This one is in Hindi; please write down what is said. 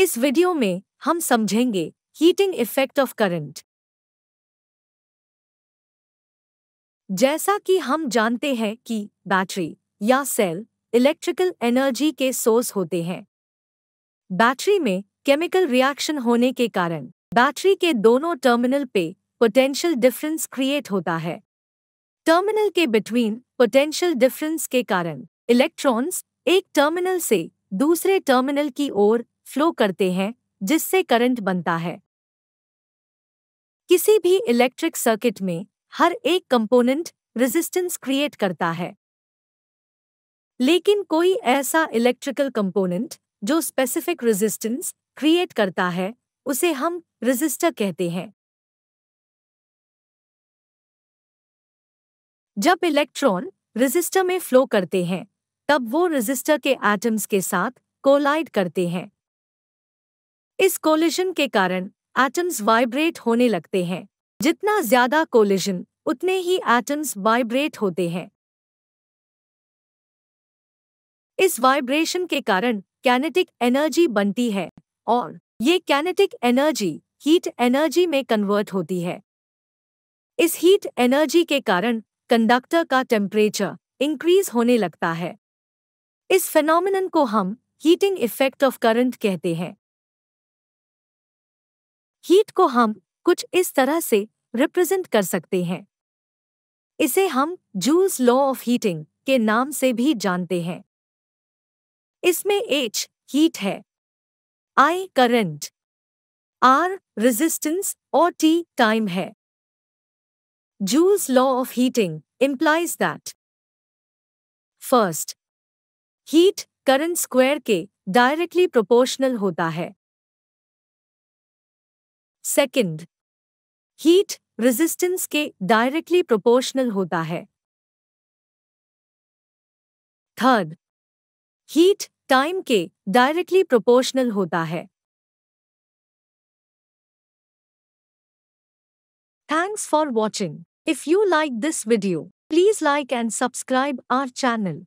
इस वीडियो में हम समझेंगे हीटिंग इफेक्ट ऑफ करंट जैसा कि हम जानते हैं कि बैटरी या सेल इलेक्ट्रिकल एनर्जी के सोर्स होते हैं बैटरी में केमिकल रिएक्शन होने के कारण बैटरी के दोनों टर्मिनल पे पोटेंशियल डिफरेंस क्रिएट होता है टर्मिनल के बिटवीन पोटेंशियल डिफरेंस के कारण इलेक्ट्रॉन्स एक टर्मिनल से दूसरे टर्मिनल की ओर फ्लो करते हैं जिससे करंट बनता है किसी भी इलेक्ट्रिक सर्किट में हर एक कंपोनेंट रेजिस्टेंस क्रिएट करता है लेकिन कोई ऐसा इलेक्ट्रिकल कंपोनेंट जो स्पेसिफिक रेजिस्टेंस क्रिएट करता है उसे हम रेजिस्टर कहते हैं जब इलेक्ट्रॉन रेजिस्टर में फ्लो करते हैं तब वो रेजिस्टर के एटम्स के साथ कोलाइड करते हैं इस कोलिशन के कारण एटम्स वाइब्रेट होने लगते हैं जितना ज्यादा कोलिशन उतने ही एटम्स वाइब्रेट होते हैं इस वाइब्रेशन के कारण कैनेटिक एनर्जी बनती है और ये कैनेटिक एनर्जी हीट एनर्जी में कन्वर्ट होती है इस हीट एनर्जी के कारण कंडक्टर का टेम्परेचर इंक्रीज होने लगता है इस फेनोमिनन को हम हीटिंग इफेक्ट ऑफ करंट कहते हैं हीट को हम कुछ इस तरह से रिप्रेजेंट कर सकते हैं इसे हम जूल्स लॉ ऑफ हीटिंग के नाम से भी जानते हैं इसमें एच हीट है आई करंट आर रेजिस्टेंस और टी टाइम है Joule's law of heating implies that first heat current square के डायरेक्टली प्रोपोर्शनल होता है सेकंड, हीट रेजिस्टेंस के डायरेक्टली प्रोपोर्शनल होता है थर्ड हीट टाइम के डायरेक्टली प्रोपोर्शनल होता है thanks for watching if you like this video please like and subscribe our channel